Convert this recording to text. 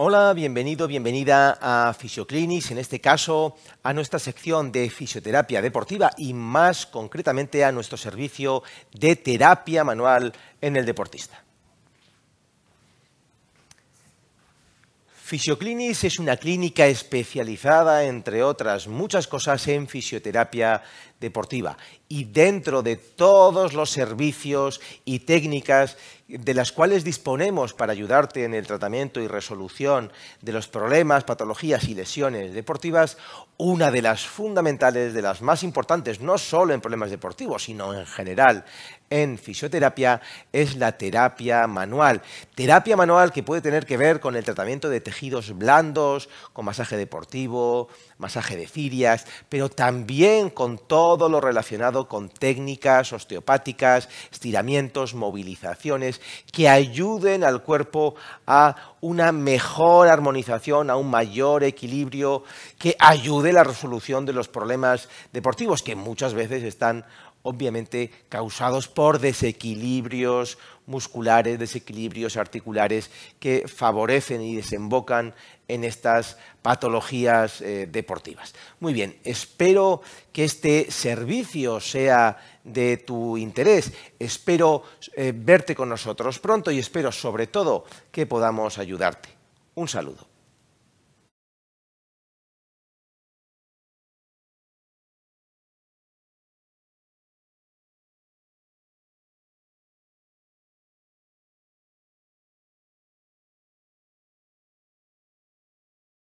Hola, bienvenido, bienvenida a Fisioclinics, en este caso a nuestra sección de fisioterapia deportiva y más concretamente a nuestro servicio de terapia manual en el deportista. Fisioclinis es una clínica especializada, entre otras muchas cosas, en fisioterapia deportiva y dentro de todos los servicios y técnicas de las cuales disponemos para ayudarte en el tratamiento y resolución de los problemas, patologías y lesiones deportivas, una de las fundamentales, de las más importantes, no solo en problemas deportivos, sino en general en fisioterapia, es la terapia manual. Terapia manual que puede tener que ver con el tratamiento de tejidos tejidos blandos, con masaje deportivo, masaje de cirias, pero también con todo lo relacionado con técnicas osteopáticas, estiramientos, movilizaciones, que ayuden al cuerpo a una mejor armonización, a un mayor equilibrio, que ayude a la resolución de los problemas deportivos, que muchas veces están obviamente causados por desequilibrios musculares, desequilibrios articulares que favorecen y desembocan en estas patologías eh, deportivas. Muy bien, espero que este servicio sea de tu interés, espero eh, verte con nosotros pronto y espero sobre todo que podamos ayudarte. Un saludo.